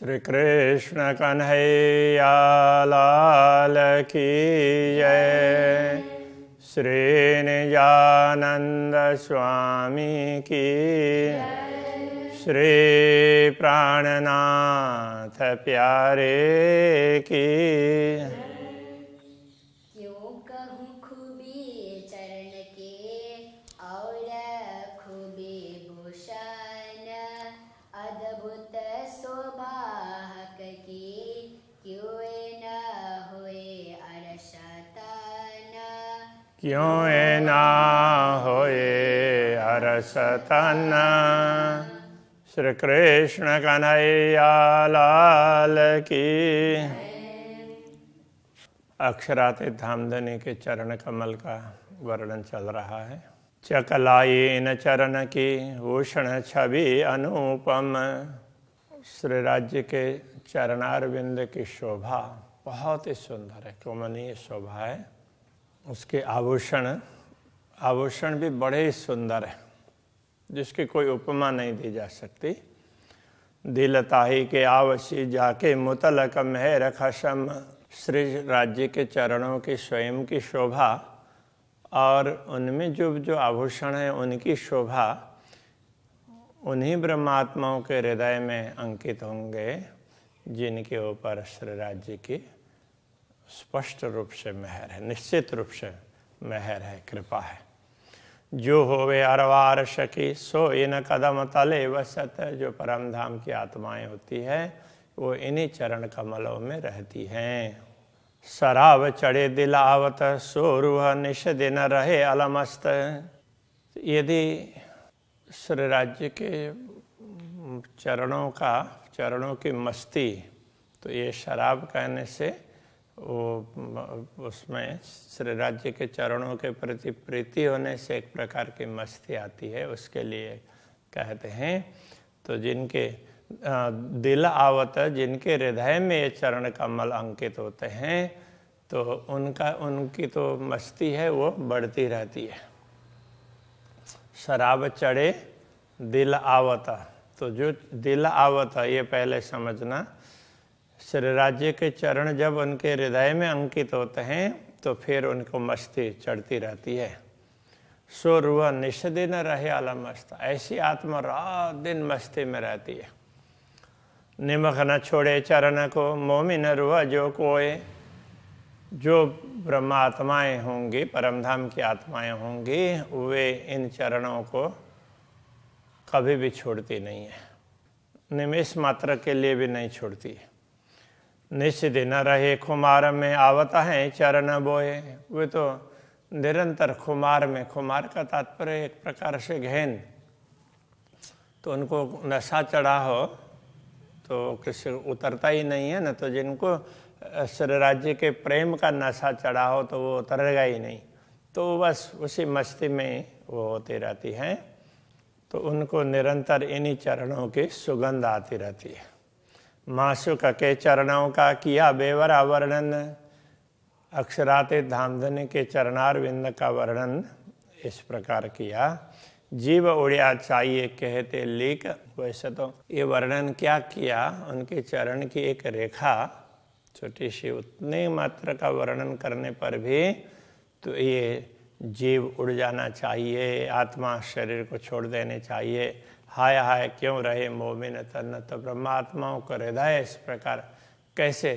श्री कृष्ण कन्हैया लाल की जय निजानंद स्वामी की श्री प्राणनाथ प्यारे की क्यों ए ना होए हर सतन श्री कृष्ण कन्हैया लाल की अक्षरातीत धामधनी के चरण कमल का वर्णन चल रहा है इन चरण की भूषण छवि अनुपम श्री राज्य के चरणारविंद की शोभा बहुत ही सुंदर है कुमनीय शोभा है उसके आभूषण आभूषण भी बड़े ही सुंदर हैं जिसकी कोई उपमा नहीं दी जा सकती दिलताही के आवशी जाके मुतलक है खसम श्री राज्य के चरणों की स्वयं की शोभा और उनमें जो जो आभूषण है उनकी शोभा उन्हीं ब्रह्मात्माओं के हृदय में अंकित होंगे जिनके ऊपर श्री राज्य की स्पष्ट रूप से मेहर है निश्चित रूप से मेहर है कृपा है जो होवे अरवार शकी सो इन कदम तले वसत जो परम धाम की आत्माएं होती है वो इन्हीं चरण कमलों में रहती हैं शराब चढ़े दिलावत रूह निश दिन रहे अलमस्त यदि श्री राज्य के चरणों का चरणों की मस्ती तो ये शराब कहने से वो उसमें राज्य के चरणों के प्रति प्रीति होने से एक प्रकार की मस्ती आती है उसके लिए कहते हैं तो जिनके दिल आवत जिनके हृदय में ये चरण कमल अंकित होते हैं तो उनका उनकी तो मस्ती है वो बढ़ती रहती है शराब चढ़े दिल आवत तो जो दिल आवत ये पहले समझना श्री राज्य के चरण जब उनके हृदय में अंकित होते हैं तो फिर उनको मस्ती चढ़ती रहती है सो रूह निष्ठे न रहे आला मस्त ऐसी आत्मा रात दिन मस्ती में रहती है निमक न छोड़े चरण को मोमी न रुआ जो कोए जो ब्रह्मात्माएँ होंगी परमधाम की आत्माएं होंगी वे इन चरणों को कभी भी छोड़ती नहीं है निमेश मात्र के लिए भी नहीं छोड़ती है निश्चित न रहे खुमार में आवता है चरण बोए वे तो निरंतर खुमार में खुमार का तात्पर्य एक प्रकार से घेन तो उनको नशा चढ़ा हो तो किसी उतरता ही नहीं है ना तो जिनको राज्य के प्रेम का नशा चढ़ा हो तो वो उतरेगा ही नहीं तो बस उसी मस्ती में वो होती रहती हैं तो उनको निरंतर इन्हीं चरणों की सुगंध आती रहती है मासुक के चरणों का किया बेवरा वर्णन अक्षराते धामधन के चरणार विंद का वर्णन इस प्रकार किया जीव उड़िया चाहिए कहते लीक वैसे तो ये वर्णन क्या किया उनके चरण की एक रेखा छोटी सी उतने मात्र का वर्णन करने पर भी तो ये जीव उड़ जाना चाहिए आत्मा शरीर को छोड़ देने चाहिए हाय हाय क्यों रहे मोमिन तन तो ब्रह्मात्माओं को हृदय इस प्रकार कैसे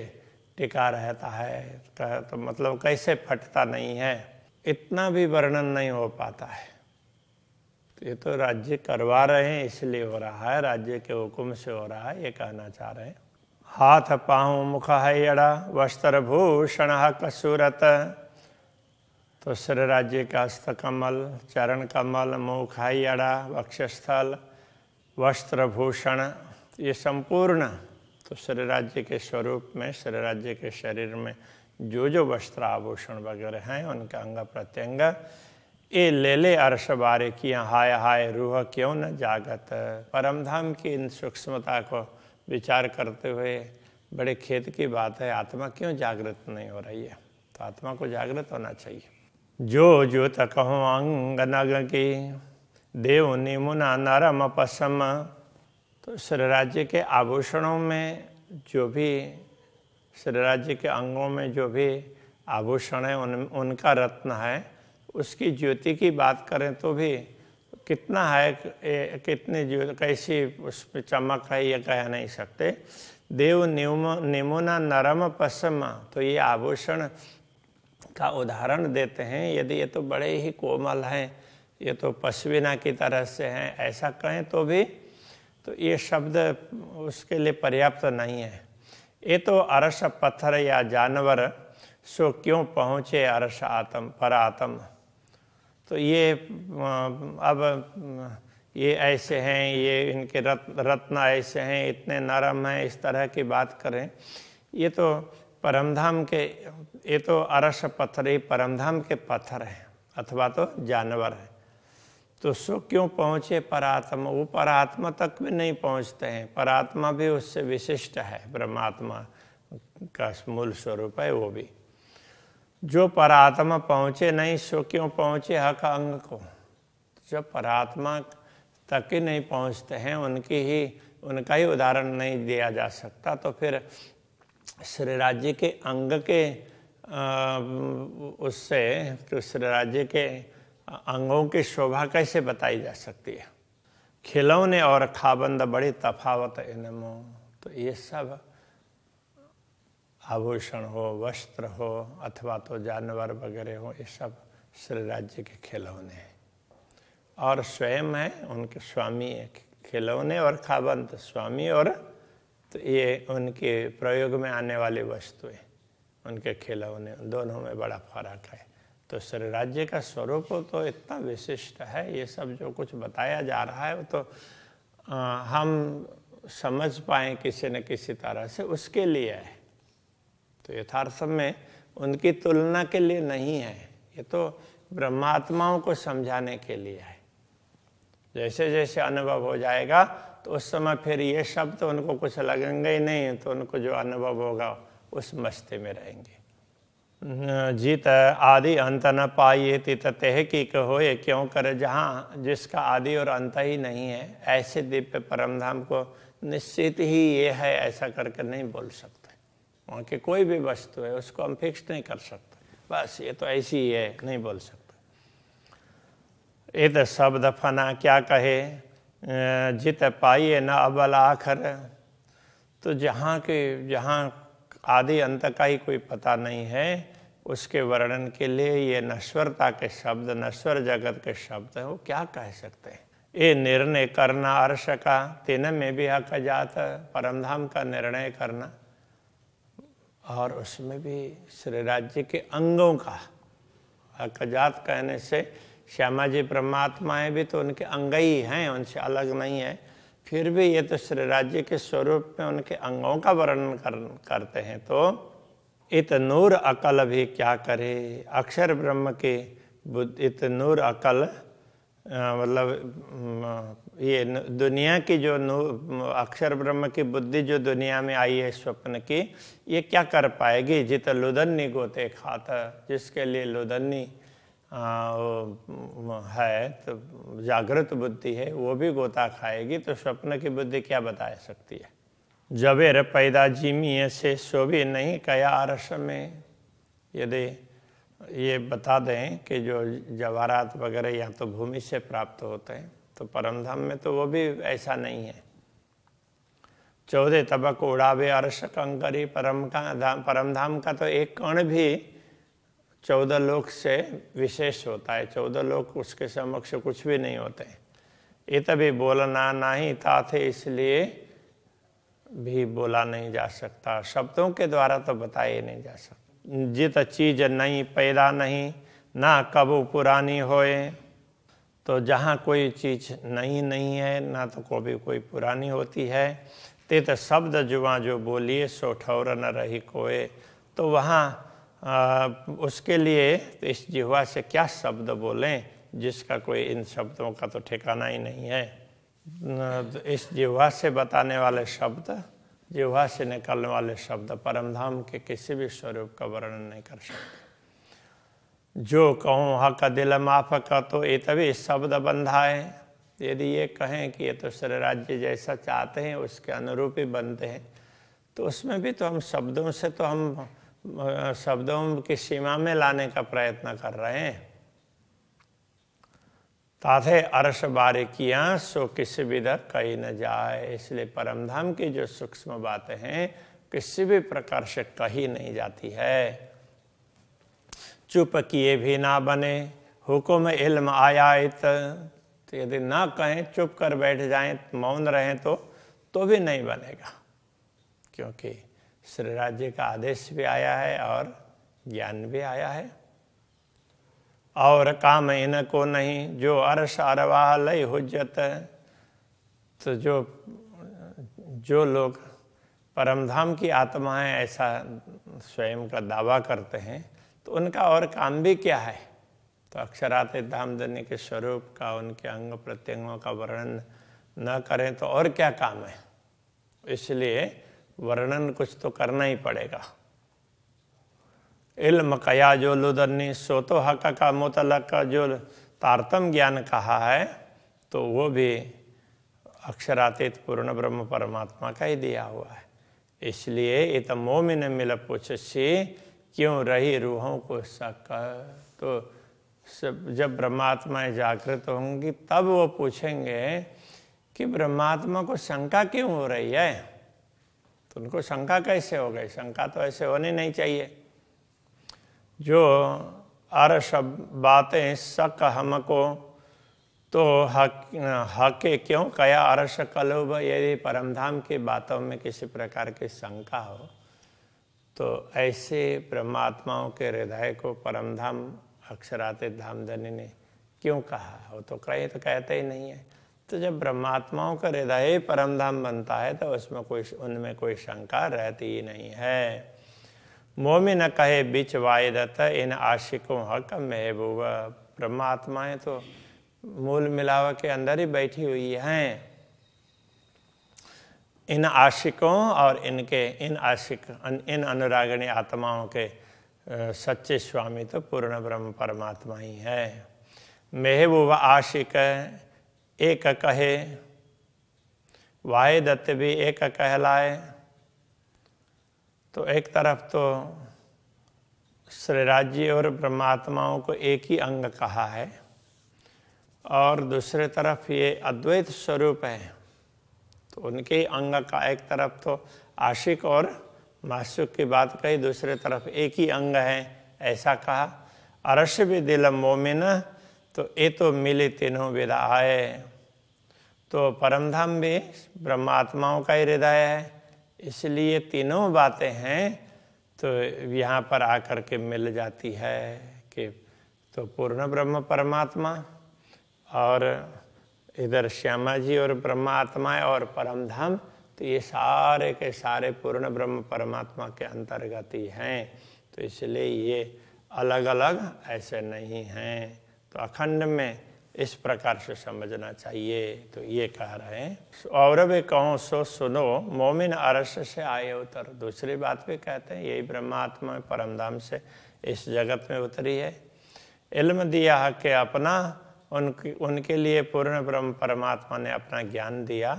टिका रहता है तो, तो मतलब कैसे फटता नहीं है इतना भी वर्णन नहीं हो पाता है तो ये तो राज्य करवा रहे हैं इसलिए हो रहा है राज्य के हुक्म से हो रहा है ये कहना चाह रहे हैं हाथ पाँव मुख है यड़ा वस्त्र भूषण कसूरत तो सिर राज्य का हस्त कमल चरण कमल मुख है यड़ा वक्षस्थल वस्त्र भूषण ये संपूर्ण तो शरीराज्य के स्वरूप में शरीराज्य के शरीर में जो जो वस्त्र आभूषण वगैरह हैं उनका अंग प्रत्यंग ये ले ले अर्श बारे कि हाय हाय रूह क्यों न जागत परम धाम की इन सूक्ष्मता को विचार करते हुए बड़े खेत की बात है आत्मा क्यों जागृत नहीं हो रही है तो आत्मा को जागृत होना चाहिए जो जो तक अंग नग की देव निमुना नरम पसम तो शरीराज्य के आभूषणों में जो भी शरीराज्य के अंगों में जो भी आभूषण है उन उनका रत्न है उसकी ज्योति की बात करें तो भी कितना है ए, कितनी ज्योति कैसी उसमें चमक है ये कह नहीं सकते देव निम निमुना नरम पसम तो ये आभूषण का उदाहरण देते हैं यदि ये तो बड़े ही कोमल हैं ये तो पश्विना की तरह से हैं ऐसा कहें तो भी तो ये शब्द उसके लिए पर्याप्त तो नहीं है ये तो अरस पत्थर या जानवर सो क्यों पहुँचे अरस आतम पर आतम तो ये अब ये ऐसे हैं ये इनके रत रत्न ऐसे हैं इतने नरम हैं इस तरह की बात करें ये तो परमधाम के ये तो अरस पत्थर ही परमधाम के पत्थर हैं अथवा तो जानवर हैं तो सुख क्यों पहुँचे परात्मा वो परात्मा तक भी नहीं पहुँचते हैं परात्मा भी उससे विशिष्ट है परमात्मा का मूल स्वरूप है वो भी जो परात्मा पहुँचे नहीं सो क्यों पहुँचे हक अंग को जो परात्मा तक ही नहीं पहुँचते हैं उनकी ही उनका ही उदाहरण नहीं दिया जा सकता तो फिर श्री राज्य के अंग के आ, उससे तो श्री राज्य के अंगों की शोभा कैसे बताई जा सकती है खिलौने और खाबंद बड़ी तफावत इनमो तो ये सब आभूषण हो वस्त्र हो अथवा तो जानवर वगैरह हो ये सब श्री राज्य के खिलौने हैं और स्वयं है उनके स्वामी है खिलौने और खाबंद स्वामी और तो ये उनके प्रयोग में आने वाली वस्तुएं उनके खिलौने दोनों में बड़ा फर्क है तो सर राज्य का स्वरूप तो इतना विशिष्ट है ये सब जो कुछ बताया जा रहा है वो तो आ, हम समझ पाए किसी न किसी तरह से उसके लिए है तो यथार्थ में उनकी तुलना के लिए नहीं है ये तो ब्रह्मात्माओं को समझाने के लिए है जैसे जैसे अनुभव हो जाएगा तो उस समय फिर ये शब्द तो उनको कुछ लगेंगे ही नहीं तो उनको जो अनुभव होगा उस मस्ती में रहेंगे जीत आदि अंत न पाइए तित तेह की कहोए क्यों करे जहाँ जिसका आदि और अंत ही नहीं है ऐसे दिव्य परमधाम को निश्चित ही ये है ऐसा करके नहीं बोल सकते वहाँ की कोई भी वस्तु है उसको हम फिक्स नहीं कर सकते बस ये तो ऐसी ही है नहीं बोल सकते ये तो शब्द फना क्या कहे जित पाइए न अबल आखर तो जहाँ के जहाँ आदि अंत का ही कोई पता नहीं है उसके वर्णन के लिए ये नश्वरता के शब्द नश्वर जगत के शब्द हैं वो क्या कह सकते हैं ये निर्णय करना अर्श का तीन में भी हक जात परमधाम का निर्णय करना और उसमें भी श्री राज्य के अंगों का हक जात कहने से श्यामा जी परमात्माएँ भी तो उनके अंग ही हैं उनसे अलग नहीं है फिर भी ये तो श्री राज्य के स्वरूप में उनके अंगों का वर्णन कर, करते हैं तो इत नूर अकल भी क्या करे अक्षर ब्रह्म के इत नूर अकल मतलब ये दुनिया की जो अक्षर ब्रह्म की बुद्धि जो दुनिया में आई है स्वप्न की ये क्या कर पाएगी जित लुदन्नी गोते खाता जिसके लिए लुदन्नी है तो जागृत बुद्धि है वो भी गोता खाएगी तो स्वप्न की बुद्धि क्या बता सकती है जबेर पैदा जिमी से शोभे नहीं कया अरस में यदि ये बता दें कि जो जवाहरात वगैरह या तो भूमि से प्राप्त होते हैं तो परमधाम में तो वो भी ऐसा नहीं है चौदह तबक उड़ावे अर्श कंकरी परम का धाम परमधाम का तो एक कण भी चौदह लोक से विशेष होता है चौदह लोक उसके समक्ष कुछ भी नहीं होते ये तभी बोलना नहीं था थे इसलिए भी बोला नहीं जा सकता शब्दों के द्वारा तो बताया नहीं जा सकता जित चीज नहीं पैदा नहीं ना कब पुरानी होए तो जहाँ कोई चीज नहीं नहीं है ना तो कभी कोई पुरानी होती है तित शब्द जुआ जो बोलिए सो ठौर न रही कोए तो वहाँ उसके लिए तो इस जिहवा से क्या शब्द बोलें जिसका कोई इन शब्दों का तो ठिकाना ही नहीं है इस जिह्वा से बताने वाले शब्द जिह्वा से निकलने वाले शब्द परमधाम के किसी भी स्वरूप का वर्णन नहीं कर सकते जो कहूँ हक दिल माफ का तो ये तभी शब्द बंधाए यदि ये कहें कि ये तो राज्य जैसा चाहते हैं उसके अनुरूप ही बनते हैं तो उसमें भी तो हम शब्दों से तो हम शब्दों की सीमा में लाने का प्रयत्न कर रहे हैं ताथे अर्श किया सो किसी भी दर कही न जाए इसलिए परमधाम की जो सूक्ष्म बातें हैं किसी भी प्रकार से कही नहीं जाती है चुप किए भी ना बने हुक्म इल्म इत तो यदि ना कहें चुप कर बैठ जाएं मौन रहें तो तो भी नहीं बनेगा क्योंकि श्री राज्य का आदेश भी आया है और ज्ञान भी आया है और काम इनको नहीं जो अरस अरवाह लय हुजत तो जो जो लोग परमधाम की आत्मा है ऐसा स्वयं का दावा करते हैं तो उनका और काम भी क्या है तो अक्षरात धामधनी के स्वरूप का उनके अंग प्रत्यंगों का वर्णन न करें तो और क्या काम है इसलिए वर्णन कुछ तो करना ही पड़ेगा इल्म कया जो लुदरनी सोतो हक का मुतलक का जो तारतम ज्ञान कहा है तो वो भी अक्षरातीत पूर्ण ब्रह्म परमात्मा का ही दिया हुआ है इसलिए इत मोमिन मिल पुछसी क्यों रही रूहों को शक तो सब जब ब्रह्मात्माएं जागृत होंगी तब वो पूछेंगे कि ब्रह्मात्मा को शंका क्यों हो रही है तो उनको शंका कैसे हो गई शंका तो ऐसे होनी नहीं चाहिए जो अर शब बातें सक हमको तो हके क्यों कया अरश कलोब यदि परमधाम की बातों में किसी प्रकार की शंका हो तो ऐसे परमात्माओं के हृदय को परमधाम अक्षरात धनी ने क्यों कहा हो तो कहे तो कहते ही नहीं है तो जब ब्रह्मात्माओं का हृदय परमधाम बनता है तो उसमें कोई उनमें कोई शंका रहती ही नहीं है मोमिन कहे बिच वायदत इन आशिकों हक महबूब परमात्माएं तो मूल मिलाव के अंदर ही बैठी हुई हैं इन आशिकों और इनके इन आशिक इन अनुरागणी आत्माओं के सच्चे स्वामी तो पूर्ण ब्रह्म परमात्मा ही है महबूब आशिक एक कहे दत्त भी एक कहलाए तो एक तरफ तो श्री राज्य और परमात्माओं को एक ही अंग कहा है और दूसरे तरफ ये अद्वैत स्वरूप है तो उनके अंग का एक तरफ तो आशिक और मासुक की बात कही दूसरे तरफ एक ही अंग है ऐसा कहा अरस्य भी दिल मोमिन तो ये तो मिले तीनों विदा आए तो परमधाम भी ब्रह्मात्माओं का ही हृदय है इसलिए तीनों बातें हैं तो यहाँ पर आकर के मिल जाती है कि तो पूर्ण ब्रह्म परमात्मा और इधर श्यामा जी और ब्रह्मात्मा और परम धाम तो ये सारे के सारे पूर्ण ब्रह्म परमात्मा के अंतर्गत ही हैं तो इसलिए ये अलग अलग ऐसे नहीं हैं तो अखंड में इस प्रकार से समझना चाहिए तो ये कह रहे हैं औरब कहो सो सुनो मोमिन अरस से आए उतर दूसरी बात भी कहते हैं यही ब्रह्मात्मा धाम से इस जगत में उतरी है इल्म दिया के अपना उनकी उनके लिए पूर्ण ब्रह्म परमात्मा ने अपना ज्ञान दिया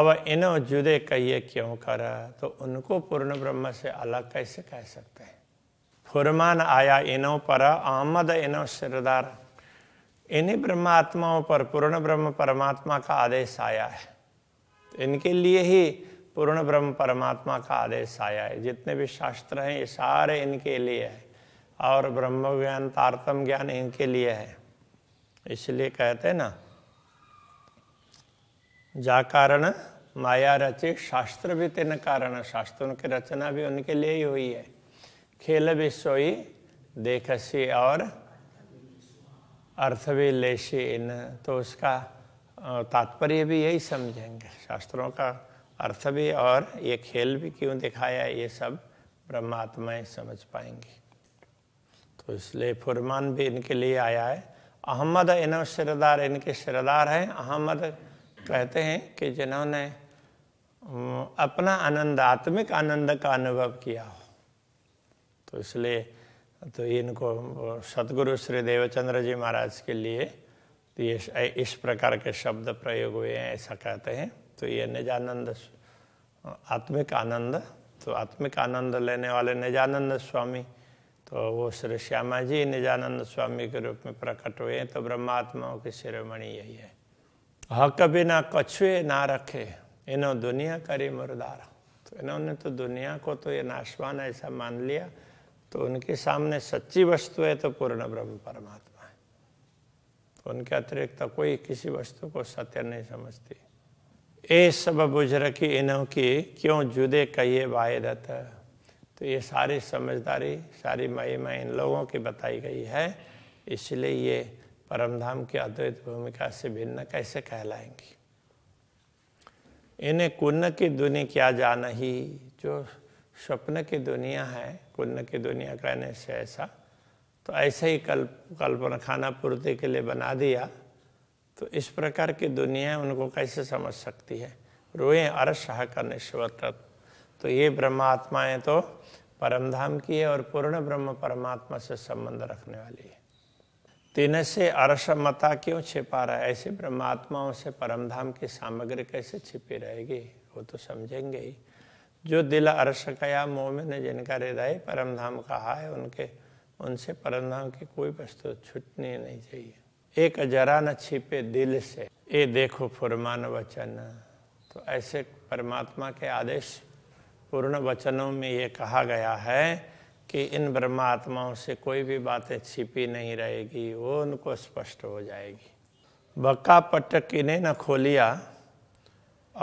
अब इनो जुदे कहिए क्यों कर तो उनको पूर्ण ब्रह्म से अलग कैसे कह सकते हैं फुरमान आया इनो पर आमद इनो सिरदार इन्हीं ब्रह्मात्माओं पर पूर्ण ब्रह्म परमात्मा का आदेश आया है तो इनके लिए ही पूर्ण ब्रह्म परमात्मा का आदेश आया है जितने भी शास्त्र हैं ये सारे इनके लिए है और ब्रह्म ज्ञान तारतम ज्ञान इनके लिए है इसलिए कहते ना जा कारण माया रचे शास्त्र भी तीन कारण शास्त्रों की रचना भी उनके लिए ही हुई है खेल भी सोई देखसी और अर्थ लेशी इन तो उसका तात्पर्य भी यही समझेंगे शास्त्रों का अर्थ भी और ये खेल भी क्यों दिखाया ये सब ब्रह्मात्माएं समझ पाएंगी तो इसलिए फुरमान भी इनके लिए आया है अहमद इन सिरदार इनके सिरदार हैं अहमद कहते हैं कि जिन्होंने अपना आनंद आत्मिक आनंद का अनुभव किया हो तो इसलिए तो इनको सदगुरु श्री देवचंद्र जी महाराज के लिए तो ये इस प्रकार के शब्द प्रयोग हुए हैं ऐसा कहते हैं तो ये निजानंद आत्मिक आनंद तो आत्मिक आनंद लेने वाले निजानंद स्वामी तो वो श्री श्यामा जी निजानंद स्वामी के रूप में प्रकट हुए हैं तो ब्रह्मात्माओं की शिरोमणि यही है हक बिना कछुए ना रखे इन्हों दुनिया करी मुर्दार तो इन्होंने तो दुनिया को तो ये नाशवान ऐसा मान लिया तो उनके सामने सच्ची वस्तु है तो पूर्ण ब्रह्म परमात्मा है तो उनके अतिरिक्त कोई किसी वस्तु को सत्य नहीं समझती ए सब बुझ रखी इन्हों की क्यों जुदे कहिए रहता तो ये सारी समझदारी सारी महिमा इन लोगों की बताई गई है इसलिए ये परमधाम की अद्वैत भूमिका से भिन्न कैसे कहलाएंगी इन्हें कुन्न की दुनिया क्या जाना ही जो स्वप्न की दुनिया है पुण्य की दुनिया कहने से ऐसा तो ऐसे ही कल्प कल्पना खाना पूर्ति के लिए बना दिया तो इस प्रकार की दुनिया उनको कैसे समझ सकती है रोए अरस करने शिवतत तो ये ब्रह्मात्माएँ तो परमधाम की है और पूर्ण ब्रह्म परमात्मा से संबंध रखने वाली है तीन से अरसमता क्यों छिपा रहा है ऐसे ब्रह्मात्माओं से परमधाम की सामग्री कैसे छिपी रहेगी वो तो समझेंगे ही जो दिल अर्श कया मोमिन जिनका हृदय परम धाम कहा है उनके उनसे परम धाम की कोई वस्तु छुटनी नहीं चाहिए एक जरा न छिपे दिल से ए देखो फुरमान वचन तो ऐसे परमात्मा के आदेश पूर्ण वचनों में ये कहा गया है कि इन ब्रह्मात्माओं से कोई भी बातें छिपी नहीं रहेगी वो उनको स्पष्ट हो जाएगी बक्का पटक इन्हें न खोलिया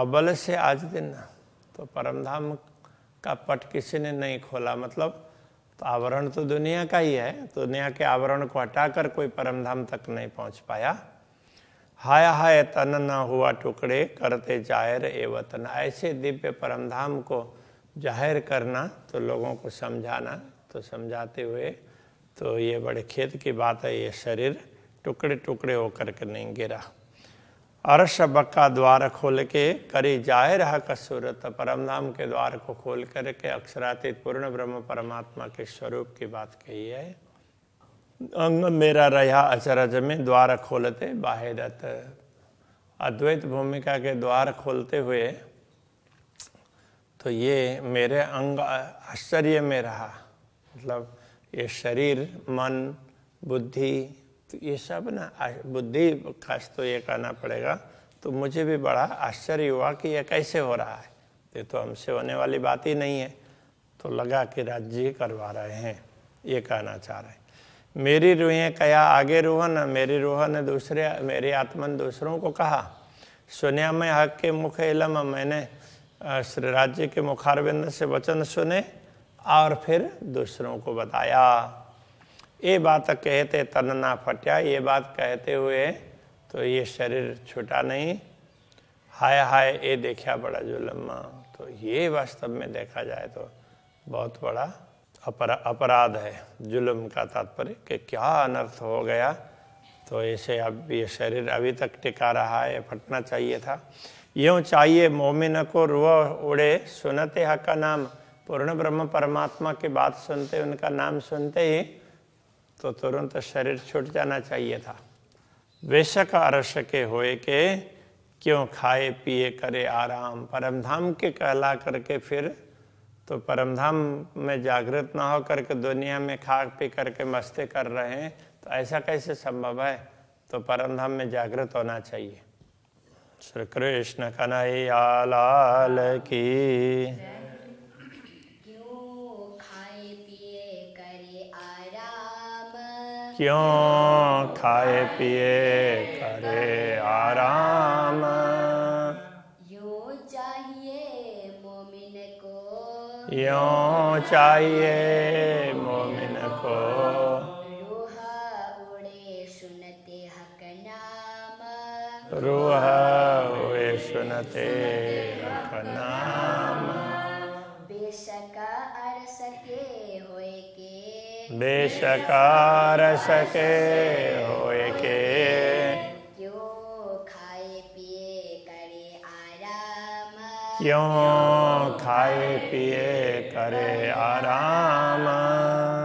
अबल से आज दिन ना तो परमधाम का पट किसी ने नहीं खोला मतलब तो आवरण तो दुनिया का ही है तो दुनिया के आवरण को हटाकर कोई परमधाम तक नहीं पहुंच पाया हाय हाय तन न हुआ टुकड़े करते जाहिर ए वतन ऐसे दिव्य परमधाम को जाहिर करना तो लोगों को समझाना तो समझाते हुए तो ये बड़े खेत की बात है ये शरीर टुकड़े टुकड़े होकर के नहीं गिरा अरश बक्का द्वार खोल के करी जाए रहा सूरत परम नाम के द्वार को खोल करके अक्षरातीत पूर्ण ब्रह्म परमात्मा के स्वरूप की बात कही है अंग मेरा रहा अचरज में द्वार खोलते बाहिरत अद्वैत भूमिका के द्वार खोलते हुए तो ये मेरे अंग आश्चर्य में रहा मतलब ये शरीर मन बुद्धि तो ये सब ना बुद्धि खास तो ये कहना पड़ेगा तो मुझे भी बड़ा आश्चर्य हुआ कि ये कैसे हो रहा है ये तो हमसे होने वाली बात ही नहीं है तो लगा कि राज्य करवा रहे हैं ये कहना चाह रहे हैं मेरी रूहें कया आगे रोहन मेरी रोहन ने दूसरे मेरे आत्मन दूसरों को कहा सुनिया मैं हक के मुख इलम मैंने श्री राज्य के मुखारविंद से वचन सुने और फिर दूसरों को बताया ये बात कहते तन ना फटिया ये बात कहते हुए तो ये शरीर छुटा नहीं हाय हाय ये देखा बड़ा जुलम्मा तो ये वास्तव में देखा जाए तो बहुत बड़ा अपरा अपराध है जुल्म का तात्पर्य कि क्या अनर्थ हो गया तो ऐसे अब ये शरीर अभी तक टिका रहा है फटना चाहिए था यूँ चाहिए मोमिन को रुअ उड़े सुनते हक का नाम पूर्ण ब्रह्म परमात्मा की बात सुनते उनका नाम सुनते ही तो तुरंत शरीर छूट जाना चाहिए था बेशक अरश के होए के क्यों खाए पिए करे आराम परमधाम के कहला करके फिर तो परमधाम में जागृत ना हो करके दुनिया में खा पी करके मस्ती कर रहे हैं तो ऐसा कैसे संभव है तो परमधाम में जागृत होना चाहिए श्री कृष्ण कन्हैया लाल की क्यों खाए पिए करे आराम यो चाहिए मोमिन को चाहिए मोमिन को रूह उड़े सुनते हक नाम रूह उड़े सुनते हक नाम बेशक अरस के होए के बेशकार सके हो के क्यों खाए पिए करे आराम क्यों खाए पिए करे आराम